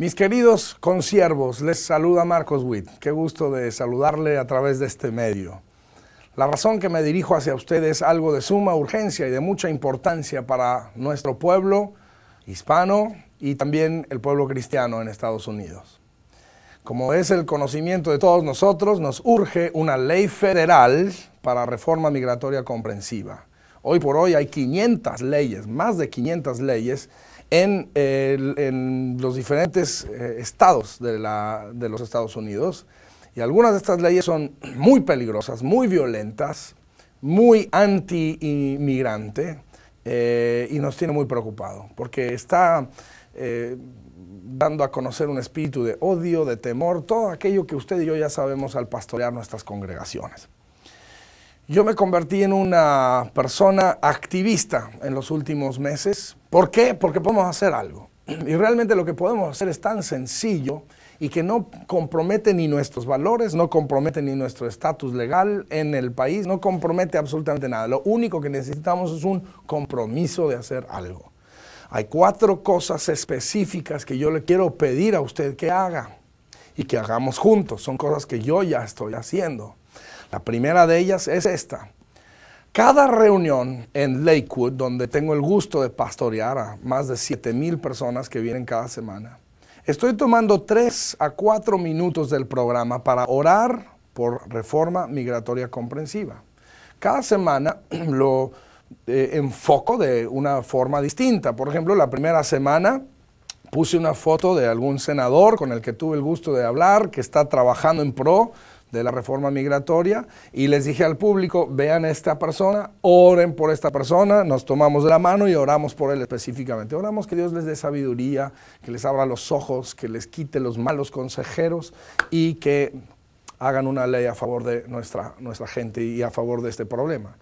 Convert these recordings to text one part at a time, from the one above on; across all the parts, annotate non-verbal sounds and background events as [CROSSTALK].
Mis queridos conciervos, les saluda Marcos Witt. Qué gusto de saludarle a través de este medio. La razón que me dirijo hacia ustedes es algo de suma urgencia y de mucha importancia para nuestro pueblo hispano y también el pueblo cristiano en Estados Unidos. Como es el conocimiento de todos nosotros, nos urge una ley federal para reforma migratoria comprensiva. Hoy por hoy hay 500 leyes, más de 500 leyes en, los diferentes eh, estados de, la, de los Estados Unidos. Y algunas de estas leyes son muy peligrosas, muy violentas, muy anti-inmigrante eh, y nos tiene muy preocupado, porque está eh, dando a conocer un espíritu de odio, de temor, todo aquello que usted y yo ya sabemos al pastorear nuestras congregaciones. Yo me convertí en una persona activista en los últimos meses, ¿Por qué? Porque podemos hacer algo. Y realmente lo que podemos hacer es tan sencillo y que no compromete ni nuestros valores, no compromete ni nuestro estatus legal en el país, no compromete absolutamente nada. Lo único que necesitamos es un compromiso de hacer algo. Hay cuatro cosas específicas que yo le quiero pedir a usted que haga y que hagamos juntos. Son cosas que yo ya estoy haciendo. La primera de ellas es esta. Cada reunión en Lakewood, donde tengo el gusto de pastorear a más de 7 mil personas que vienen cada semana, estoy tomando 3 a 4 minutos del programa para orar por reforma migratoria comprensiva. Cada semana [CLEARS THROAT] lo eh, enfoco de una forma distinta. Por ejemplo, la primera semana puse una foto de algún senador con el que tuve el gusto de hablar, que está trabajando en pro de la reforma migratoria y les dije al público, vean a esta persona, oren por esta persona, nos tomamos de la mano y oramos por él específicamente. Oramos que Dios les dé sabiduría, que les abra los ojos, que les quite los malos consejeros y que hagan una ley a favor de nuestra, nuestra gente y a favor de este problema.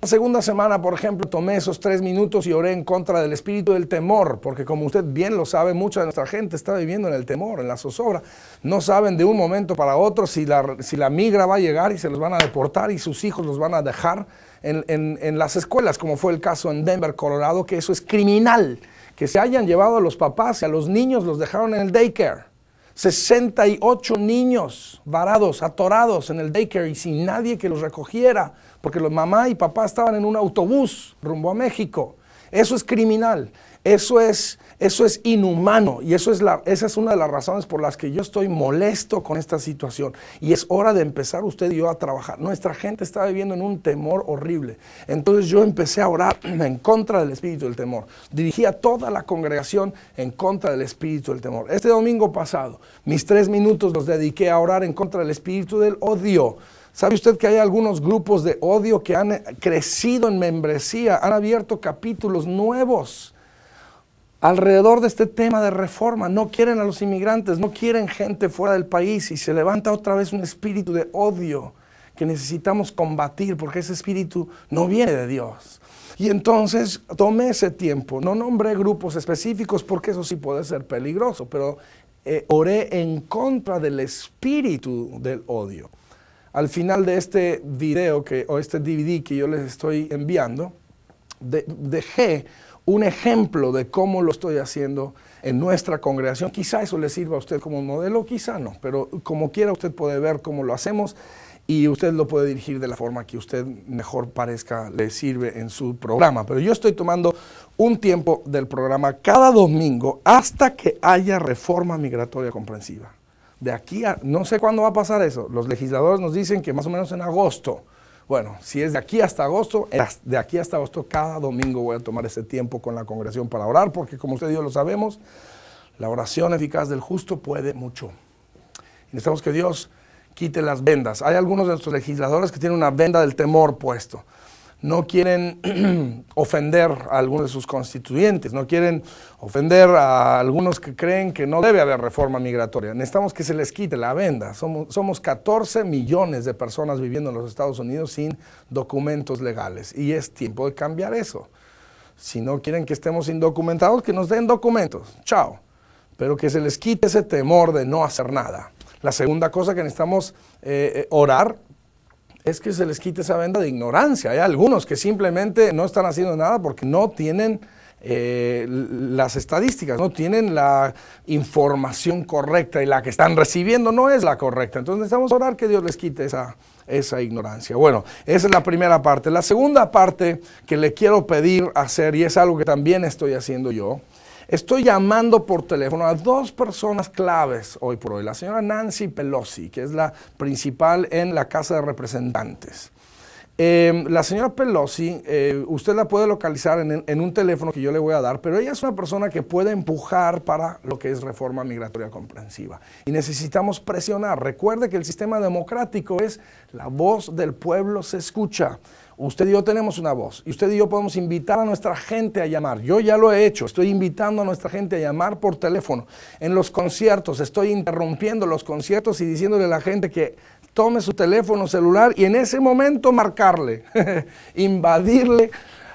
La segunda semana, por ejemplo, tomé esos tres minutos y oré en contra del espíritu del temor, porque como usted bien lo sabe, mucha de nuestra gente está viviendo en el temor, en la zozobra. No saben de un momento para otro si la, migra va a llegar y se los van a deportar y sus hijos los van a dejar en las escuelas, como fue el caso en Denver, Colorado, que eso es criminal. Que se hayan llevado a los papás y a los niños los dejaron en el daycare. 68 niños varados, atorados en el daycare y sin nadie que los recogiera, porque los mamá y papá estaban en un autobús rumbo a México. Eso es criminal. Eso es, eso es inhumano y eso es esa es una de las razones por las que yo estoy molesto con esta situación. Y es hora de empezar usted y yo a trabajar. Nuestra gente está viviendo en un temor horrible. Entonces yo empecé a orar [CLEARS THROAT] en contra del espíritu del temor. Dirigí a toda la congregación en contra del espíritu del temor. Este domingo pasado, mis tres minutos los dediqué a orar en contra del espíritu del odio. ¿Sabe usted que hay algunos grupos de odio que han crecido en membresía, han abierto capítulos nuevos? alrededor de este tema de reforma. No quieren a los inmigrantes, no quieren gente fuera del país y se levanta otra vez un espíritu de odio que necesitamos combatir porque ese espíritu no viene de Dios. Y entonces tomé ese tiempo, no nombré grupos específicos porque eso sí puede ser peligroso, pero eh, oré en contra del espíritu del odio. Al final de este video que, o este DVD que yo les estoy enviando, dejé un ejemplo de cómo lo estoy haciendo en nuestra congregación. Quizá eso le sirva a usted como modelo, quizá no, pero como quiera usted puede ver cómo lo hacemos y usted lo puede dirigir de la forma que usted mejor parezca le sirve en su programa. Pero yo estoy tomando un tiempo del programa cada domingo hasta que haya reforma migratoria comprensiva. De aquí a, no sé cuándo va a pasar eso. Los legisladores nos dicen que más o menos en agosto. Bueno, si es de aquí hasta agosto, eh, de aquí hasta agosto cada domingo voy a tomar ese tiempo con la congregación para orar, porque como usted y lo sabemos, la oración eficaz del justo puede mucho. necesitamos que Dios quite las vendas. Hay algunos de nuestros legisladores que tienen una venda del temor puesto no quieren [CLEARS THROAT] ofender a algunos de sus constituyentes, no quieren ofender a algunos que creen que no debe haber reforma migratoria. Necesitamos que se les quite la venda. Somos, somos 14 millones de personas viviendo en los Estados Unidos sin documentos legales y es tiempo de cambiar eso. Si no quieren que estemos indocumentados, que nos den documentos. Chao. Pero que se les quite ese temor de no hacer nada. La segunda cosa que necesitamos eh, eh orar es que se les quite esa venda de ignorancia. Hay algunos que simplemente no están haciendo nada porque no tienen eh, las estadísticas, no tienen la información correcta y la que están recibiendo no es la correcta. Entonces necesitamos orar que Dios les quite esa, esa ignorancia. Bueno, esa es la primera parte. La segunda parte que le quiero pedir hacer, y es algo que también estoy haciendo yo, Estoy llamando por teléfono a dos personas claves hoy por hoy. La señora Nancy Pelosi, que es la principal en la Casa de Representantes. Em, la señora Pelosi, eh, usted la puede localizar en, un teléfono que yo le voy a dar, pero ella es una persona que puede empujar para lo que es reforma migratoria comprensiva. Y necesitamos presionar. Recuerde que el sistema democrático es la voz del pueblo se escucha. Usted y yo tenemos una voz y usted y yo podemos invitar a nuestra gente a llamar. Yo ya lo he hecho, estoy invitando a nuestra gente a llamar por teléfono. En los conciertos, estoy interrumpiendo los conciertos y diciéndole a la gente que tome su teléfono celular y en ese momento marcarle, [LAUGHS] invadirle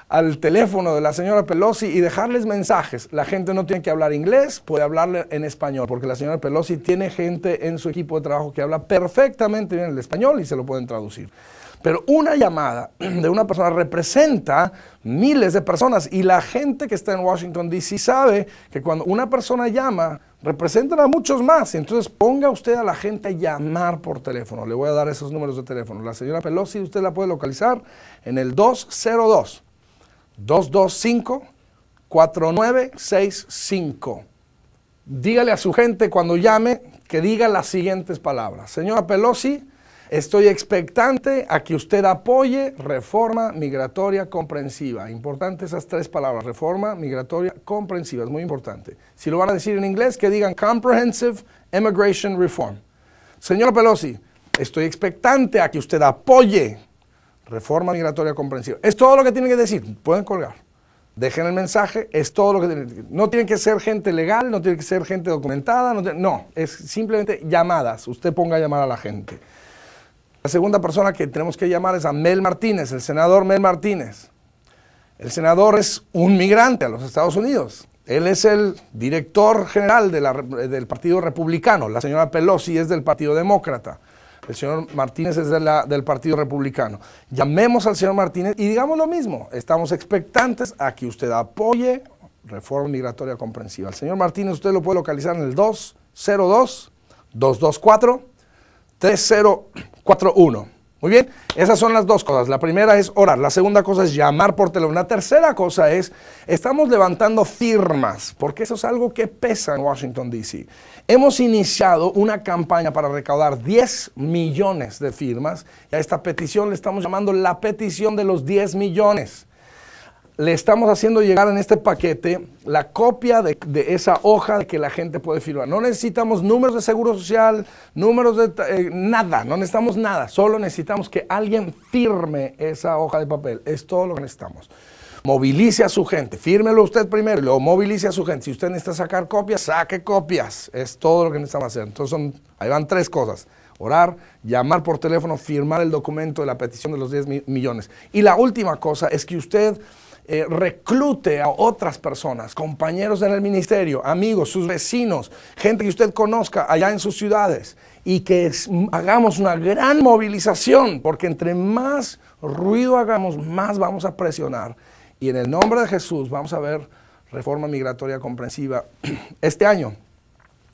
al teléfono de la señora Pelosi y dejarles mensajes. La gente no tiene que hablar inglés, puede hablarle en español, porque la señora Pelosi tiene gente en su equipo de trabajo que habla perfectamente bien el español y se lo pueden traducir. Pero una llamada [CLEARS THROAT] de una persona representa miles de personas y la gente que está en Washington, D.C. sabe que cuando una persona llama, representan a muchos más. Entonces ponga usted a la gente a llamar por teléfono. Le voy a dar esos números de teléfono. La señora Pelosi, usted la puede localizar en el 202. 225-4965. Dígale a su gente cuando llame que diga las siguientes palabras. Señora Pelosi, estoy expectante a que usted apoye reforma migratoria comprensiva. Importante esas tres palabras, reforma migratoria comprensiva, es muy importante. Si lo van a decir en inglés, que digan Comprehensive Immigration Reform. Señora Pelosi, estoy expectante a que usted apoye Reforma migratoria comprensiva. Es todo lo que tienen que decir. Pueden colgar. Dejen el mensaje. Es todo lo que tienen que No tienen que ser gente legal, no tiene que ser gente documentada. No, es simplemente llamadas. Usted ponga a llamar a la gente. La segunda persona que tenemos que llamar es a Mel Martínez, el senador Mel Martínez. El senador es un migrante a los Estados Unidos. Él es el director general del Partido Republicano. La señora Pelosi es del Partido Demócrata. El señor Martínez es la, del Partido Republicano. Llamemos al señor Martínez y digamos lo mismo. Estamos expectantes a que usted apoye reforma migratoria comprensiva. El señor Martínez usted lo puede localizar en el 202 224 3041. Muy bien, esas son las dos cosas. La primera es orar, la segunda cosa es llamar por teléfono. La tercera cosa es, estamos levantando firmas, porque eso es algo que pesa en Washington, D.C. Hemos iniciado una campaña para recaudar 10 millones de firmas y a esta petición le estamos llamando la petición de los 10 millones le estamos haciendo llegar en este paquete la copia de, esa hoja que la gente puede firmar. No necesitamos números de seguro social, números de eh, nada, no necesitamos nada, solo necesitamos que alguien firme esa hoja de papel, es todo lo que necesitamos. Movilice a su gente, fírmelo usted primero, luego movilice a su gente. Si usted necesita sacar copias, saque copias, es todo lo que necesitamos hacer. Entonces son, ahí van tres cosas orar, llamar por teléfono, firmar el documento de la petición de los 10 millones. Y la última cosa es que usted eh, reclute a otras personas, compañeros en el ministerio, amigos, sus vecinos, gente que usted conozca allá en sus ciudades y que hagamos una gran movilización, porque entre más ruido hagamos, más vamos a presionar. Y en el nombre de Jesús vamos a ver reforma migratoria comprensiva [CLEARS THROAT] este año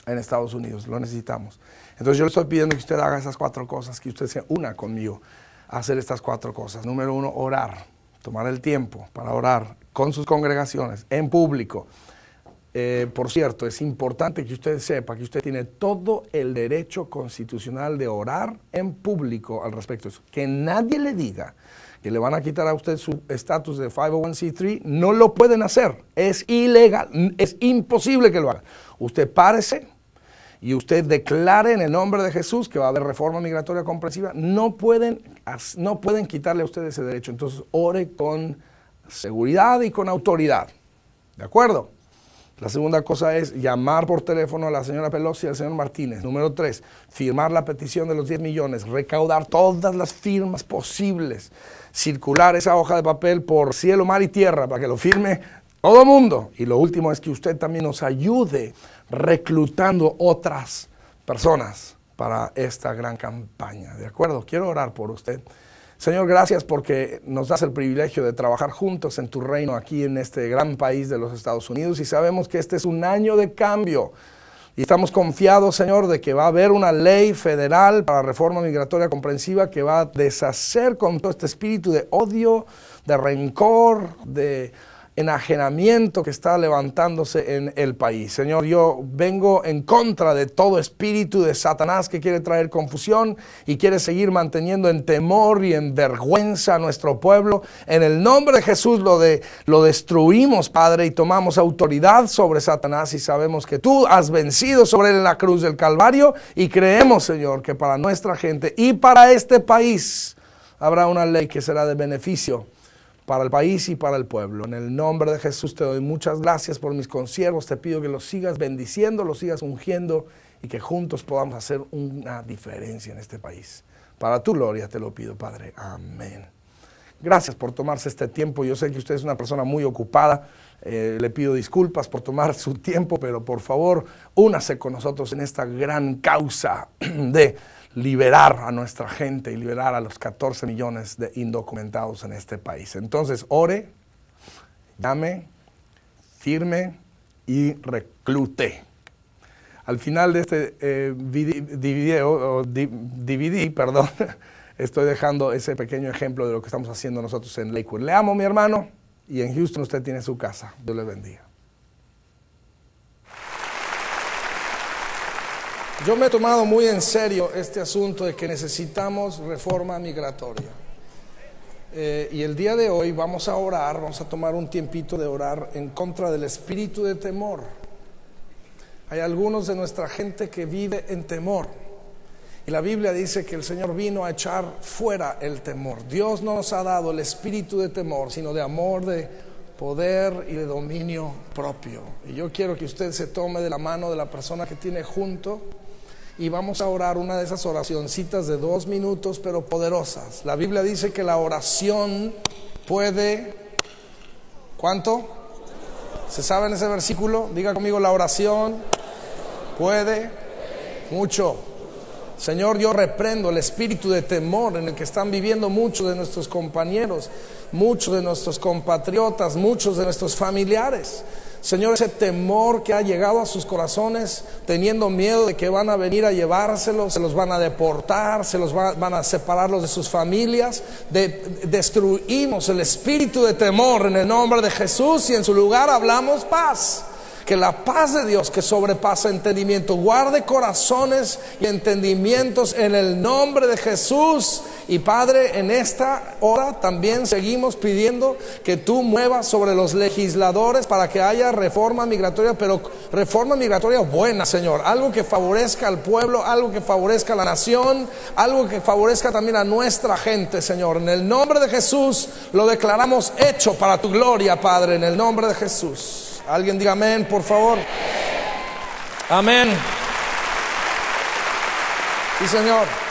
en Estados Unidos, lo necesitamos. Entonces yo le estoy pidiendo que usted haga esas cuatro cosas, que usted se una conmigo a hacer estas cuatro cosas. Número uno, orar tomar el tiempo para orar con sus congregaciones, en público. Eh, por cierto, es importante que usted sepa que usted tiene todo el derecho constitucional de orar en público al respecto Que nadie le diga que le van a quitar a usted su estatus de 501c3, no lo pueden hacer. Es ilegal, es imposible que lo hagan. Usted párese, y usted declare en el nombre de Jesús que va a haber reforma migratoria comprensiva, no pueden, no pueden quitarle a usted ese derecho. Entonces, ore con seguridad y con autoridad. ¿De acuerdo? La segunda cosa es llamar por teléfono a la señora Pelosi y al señor Martínez. Número tres, firmar la petición de los 10 millones, recaudar todas las firmas posibles, circular esa hoja de papel por cielo, mar y tierra para que lo firme todo mundo. Y lo último es que usted también nos ayude reclutando otras personas para esta gran campaña. ¿De acuerdo? Quiero orar por usted. Señor, gracias porque nos das el privilegio de trabajar juntos en tu reino aquí en este gran país de los Estados Unidos y sabemos que este es un año de cambio. Y estamos confiados, Señor, de que va a haber una ley federal para reforma migratoria comprensiva que va a deshacer con todo este espíritu de odio, de rencor, de enajenamiento que está levantándose en el país. Señor, yo vengo en contra de todo espíritu de Satanás que quiere traer confusión y quiere seguir manteniendo en temor y en vergüenza a nuestro pueblo. En el nombre de Jesús lo, de, lo destruimos, Padre, y tomamos autoridad sobre Satanás y sabemos que tú has vencido sobre él en la cruz del Calvario y creemos, Señor, que para nuestra gente y para este país habrá una ley que será de beneficio para el país y para el pueblo. En el nombre de Jesús te doy muchas gracias por mis conciervos. te pido que los sigas bendiciendo, los sigas ungiendo y que juntos podamos hacer una diferencia en este país. Para tu gloria te lo pido, Padre. Amén. Gracias por tomarse este tiempo. Yo sé que usted es una persona muy ocupada. Eh, le pido disculpas por tomar su tiempo, pero por favor, únase con nosotros en esta gran causa de liberar a nuestra gente y liberar a los 14 millones de indocumentados en este país. Entonces, ore, llame, firme y reclute. Al final de este eh, video, DVD, [LAUGHS] perdón, estoy dejando ese pequeño ejemplo de lo que estamos haciendo nosotros en Lakewood. Le amo, mi hermano, y en Houston usted tiene su casa. Dios le bendiga. Yo me he tomado muy en serio este asunto de que necesitamos reforma migratoria. Eh, y el día de hoy vamos a orar, vamos a tomar un tiempito de orar en contra del espíritu de temor. Hay algunos de nuestra gente que vive en temor. Y la Biblia dice que el Señor vino a echar fuera el temor. Dios no nos ha dado el espíritu de temor, sino de amor, de poder y de dominio propio. Y yo quiero que usted se tome de la mano de la persona que tiene junto y vamos a orar una de esas oracioncitas de dos minutos, pero poderosas. La Biblia dice que la oración puede... ¿Cuánto? ¿Se sabe en ese versículo? Diga conmigo, la oración puede mucho. Señor, yo reprendo el espíritu de temor en el que están viviendo muchos de nuestros compañeros, muchos de nuestros compatriotas, muchos de nuestros familiares. Señor, ese temor que ha llegado a sus corazones, teniendo miedo de que van a venir a llevárselos, se los van a deportar, se los van a separarlos de sus familias. destruimos el espíritu de temor en el nombre de Jesús y en su lugar hablamos paz. Que la paz de Dios que sobrepasa entendimiento guarde corazones y entendimientos en el nombre de Jesús y Padre, en esta hora también seguimos pidiendo que tú muevas sobre los legisladores para que haya reforma migratoria, pero reforma migratoria buena, Señor. Algo que favorezca al pueblo, algo que favorezca a la nación, algo que favorezca también a nuestra gente, Señor. En el nombre de Jesús lo declaramos hecho para tu gloria, Padre, en el nombre de Jesús. Alguien diga amén, por favor. Amén. Sí, Señor.